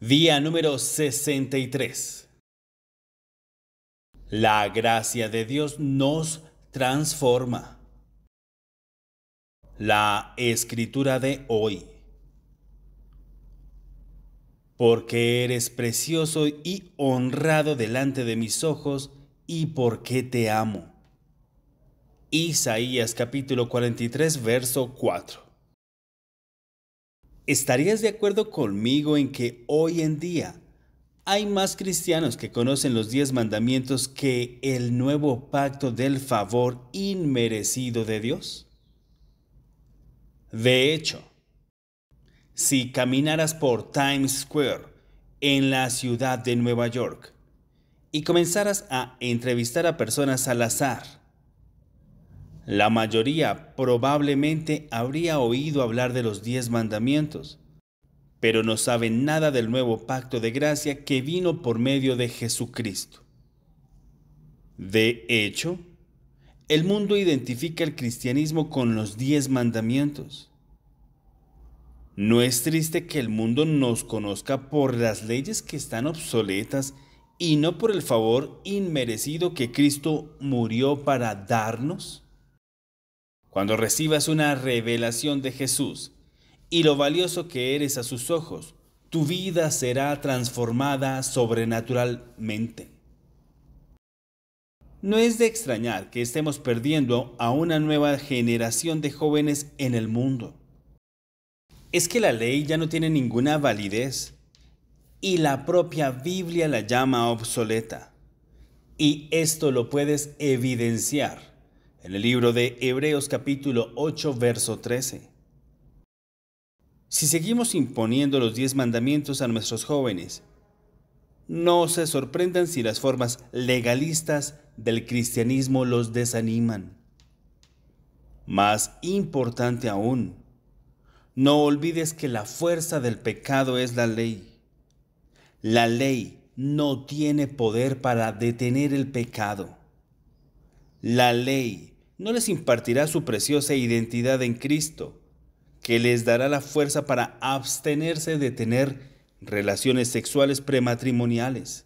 Día número 63. La gracia de Dios nos transforma. La escritura de hoy. Porque eres precioso y honrado delante de mis ojos y porque te amo. Isaías capítulo 43 verso 4. ¿Estarías de acuerdo conmigo en que hoy en día hay más cristianos que conocen los diez mandamientos que el nuevo pacto del favor inmerecido de Dios? De hecho, si caminaras por Times Square en la ciudad de Nueva York y comenzaras a entrevistar a personas al azar, la mayoría probablemente habría oído hablar de los diez mandamientos, pero no sabe nada del nuevo pacto de gracia que vino por medio de Jesucristo. De hecho, el mundo identifica el cristianismo con los diez mandamientos. No es triste que el mundo nos conozca por las leyes que están obsoletas y no por el favor inmerecido que Cristo murió para darnos. Cuando recibas una revelación de Jesús y lo valioso que eres a sus ojos, tu vida será transformada sobrenaturalmente. No es de extrañar que estemos perdiendo a una nueva generación de jóvenes en el mundo. Es que la ley ya no tiene ninguna validez y la propia Biblia la llama obsoleta. Y esto lo puedes evidenciar en el libro de Hebreos capítulo 8, verso 13. Si seguimos imponiendo los diez mandamientos a nuestros jóvenes, no se sorprendan si las formas legalistas del cristianismo los desaniman. Más importante aún, no olvides que la fuerza del pecado es la ley. La ley no tiene poder para detener el pecado. La ley no les impartirá su preciosa identidad en Cristo, que les dará la fuerza para abstenerse de tener relaciones sexuales prematrimoniales.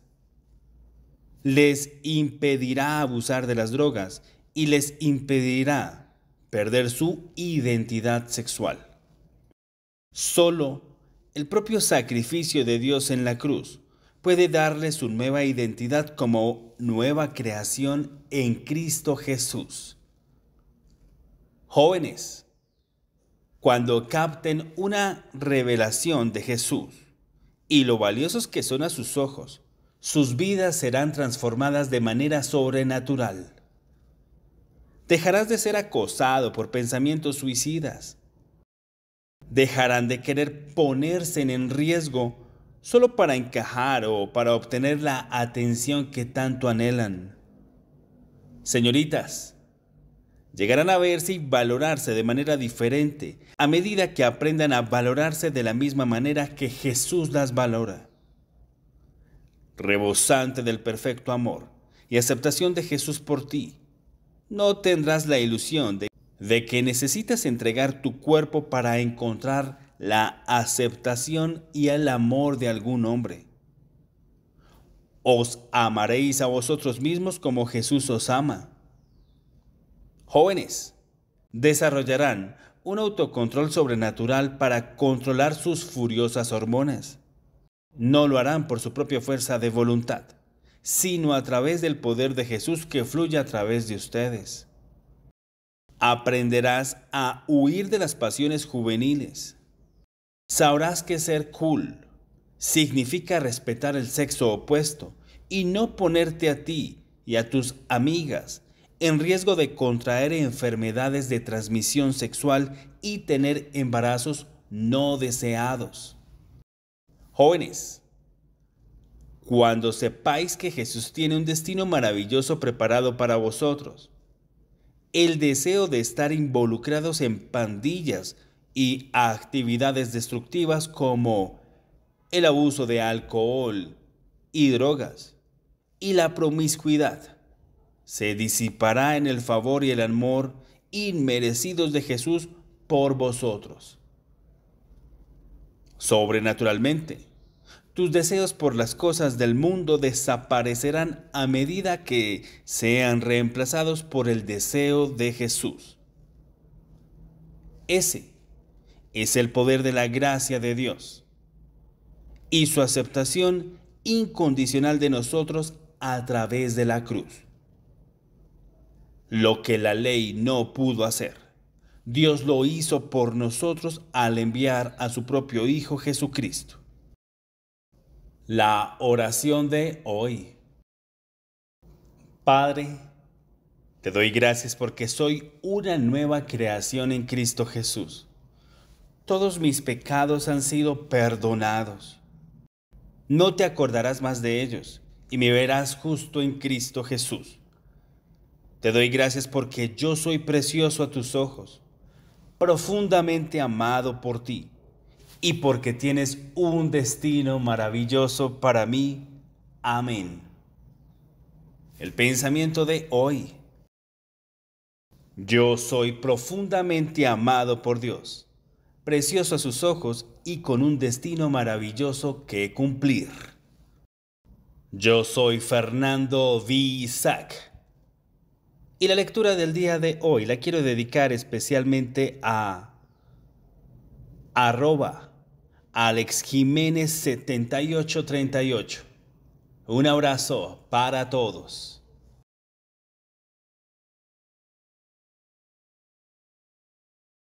Les impedirá abusar de las drogas y les impedirá perder su identidad sexual. Solo el propio sacrificio de Dios en la cruz puede darles su nueva identidad como nueva creación en Cristo Jesús. Jóvenes, cuando capten una revelación de Jesús y lo valiosos que son a sus ojos, sus vidas serán transformadas de manera sobrenatural. Dejarás de ser acosado por pensamientos suicidas. Dejarán de querer ponerse en riesgo solo para encajar o para obtener la atención que tanto anhelan. Señoritas, llegarán a verse y valorarse de manera diferente a medida que aprendan a valorarse de la misma manera que Jesús las valora. Rebosante del perfecto amor y aceptación de Jesús por ti, no tendrás la ilusión de, de que necesitas entregar tu cuerpo para encontrar la aceptación y el amor de algún hombre. Os amaréis a vosotros mismos como Jesús os ama jóvenes, desarrollarán un autocontrol sobrenatural para controlar sus furiosas hormonas. No lo harán por su propia fuerza de voluntad, sino a través del poder de Jesús que fluye a través de ustedes. Aprenderás a huir de las pasiones juveniles. Sabrás que ser cool significa respetar el sexo opuesto y no ponerte a ti y a tus amigas en riesgo de contraer enfermedades de transmisión sexual y tener embarazos no deseados. Jóvenes, cuando sepáis que Jesús tiene un destino maravilloso preparado para vosotros, el deseo de estar involucrados en pandillas y actividades destructivas como el abuso de alcohol y drogas y la promiscuidad se disipará en el favor y el amor inmerecidos de Jesús por vosotros. Sobrenaturalmente, tus deseos por las cosas del mundo desaparecerán a medida que sean reemplazados por el deseo de Jesús. Ese es el poder de la gracia de Dios y su aceptación incondicional de nosotros a través de la cruz. Lo que la ley no pudo hacer, Dios lo hizo por nosotros al enviar a su propio Hijo Jesucristo. La oración de hoy. Padre, te doy gracias porque soy una nueva creación en Cristo Jesús. Todos mis pecados han sido perdonados. No te acordarás más de ellos y me verás justo en Cristo Jesús. Te doy gracias porque yo soy precioso a tus ojos, profundamente amado por ti, y porque tienes un destino maravilloso para mí. Amén. El pensamiento de hoy. Yo soy profundamente amado por Dios, precioso a sus ojos y con un destino maravilloso que cumplir. Yo soy Fernando V. Isaac y la lectura del día de hoy la quiero dedicar especialmente a arroba Alex Jiménez 7838. Un abrazo para todos.